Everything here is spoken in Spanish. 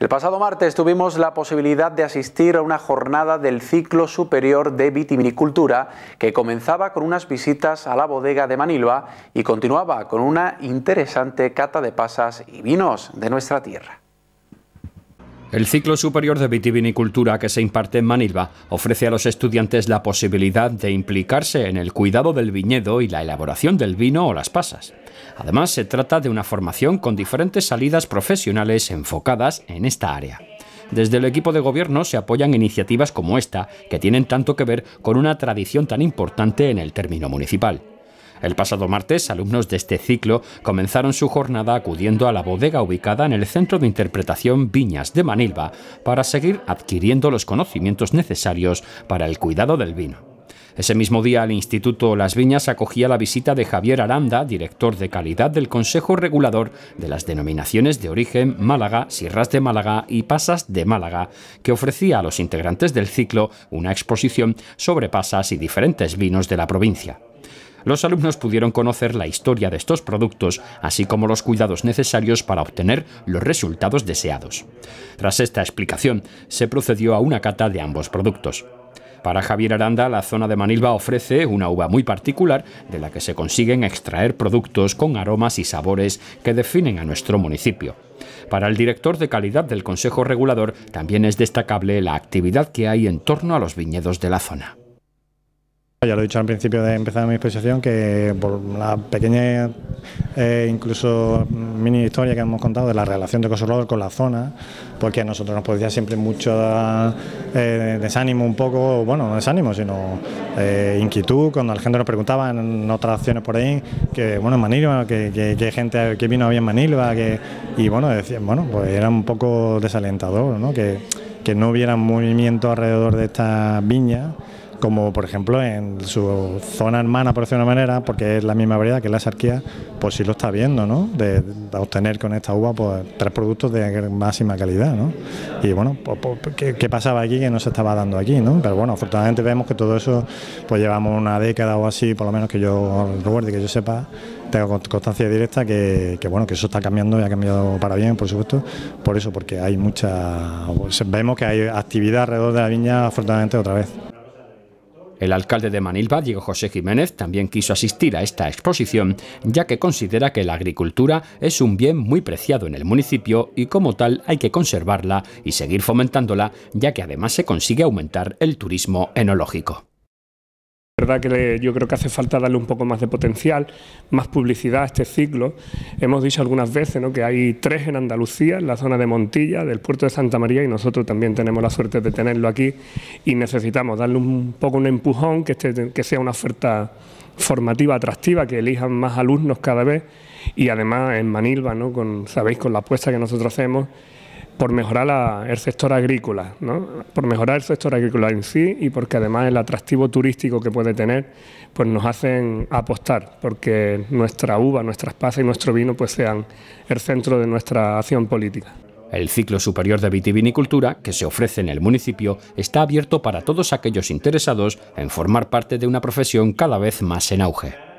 El pasado martes tuvimos la posibilidad de asistir a una jornada del ciclo superior de vitivinicultura que comenzaba con unas visitas a la bodega de Manilva y continuaba con una interesante cata de pasas y vinos de nuestra tierra. El ciclo superior de vitivinicultura que se imparte en Manilva ofrece a los estudiantes la posibilidad de implicarse en el cuidado del viñedo y la elaboración del vino o las pasas. Además, se trata de una formación con diferentes salidas profesionales enfocadas en esta área. Desde el equipo de gobierno se apoyan iniciativas como esta, que tienen tanto que ver con una tradición tan importante en el término municipal. El pasado martes, alumnos de este ciclo comenzaron su jornada acudiendo a la bodega ubicada en el Centro de Interpretación Viñas de Manilva para seguir adquiriendo los conocimientos necesarios para el cuidado del vino. Ese mismo día, el Instituto Las Viñas acogía la visita de Javier Aranda, director de calidad del Consejo Regulador de las denominaciones de origen Málaga, Sierras de Málaga y Pasas de Málaga, que ofrecía a los integrantes del ciclo una exposición sobre pasas y diferentes vinos de la provincia. Los alumnos pudieron conocer la historia de estos productos, así como los cuidados necesarios para obtener los resultados deseados. Tras esta explicación, se procedió a una cata de ambos productos. Para Javier Aranda, la zona de Manilva ofrece una uva muy particular de la que se consiguen extraer productos con aromas y sabores que definen a nuestro municipio. Para el director de calidad del Consejo Regulador, también es destacable la actividad que hay en torno a los viñedos de la zona. Ya lo he dicho al principio de empezar mi exposición que por la pequeña, eh, incluso mini historia que hemos contado de la relación de Cosolador con la zona, porque a nosotros nos podía siempre mucho eh, desánimo, un poco, bueno, no desánimo, sino eh, inquietud, cuando la gente nos preguntaba en otras acciones por ahí, que bueno, en Manilva, que, que, gente que vino había en Manilva, que, y bueno, decían, bueno, pues era un poco desalentador, ¿no? Que, no hubiera movimiento alrededor de estas viñas como por ejemplo en su zona hermana, por decirlo de una manera, porque es la misma variedad que la sarquía, pues sí lo está viendo, ¿no? De, obtener con esta uva pues, tres productos de máxima calidad, ¿no? Y bueno, pues, pues, ¿qué, pasaba aquí que no se estaba dando aquí, ¿no? Pero bueno, afortunadamente vemos que todo eso, pues llevamos una década o así, por lo menos que yo recuerde, que yo sepa, tengo constancia directa que, que, bueno que eso está cambiando y ha cambiado para bien por supuesto por eso porque hay mucha pues, vemos que hay actividad alrededor de la viña afortunadamente otra vez el alcalde de Manilva, Diego José Jiménez, también quiso asistir a esta exposición, ya que considera que la agricultura es un bien muy preciado en el municipio y como tal hay que conservarla y seguir fomentándola, ya que además se consigue aumentar el turismo enológico. Es verdad que yo creo que hace falta darle un poco más de potencial, más publicidad a este ciclo. Hemos dicho algunas veces que hay tres en Andalucía, en la zona de Montilla, del puerto de Santa María, y nosotros también tenemos la suerte de tenerlo aquí y necesitamos darle un poco un empujón, que, este, que sea una oferta formativa atractiva, que elijan más alumnos cada vez y además en Manilva, ¿no? con, sabéis, con la apuesta que nosotros hacemos por mejorar el sector agrícola, ¿no? por mejorar el sector agrícola en sí y porque además el atractivo turístico que puede tener, pues nos hacen apostar porque nuestra uva, nuestras pasas y nuestro vino pues sean el centro de nuestra acción política. El ciclo superior de vitivinicultura que se ofrece en el municipio está abierto para todos aquellos interesados en formar parte de una profesión cada vez más en auge.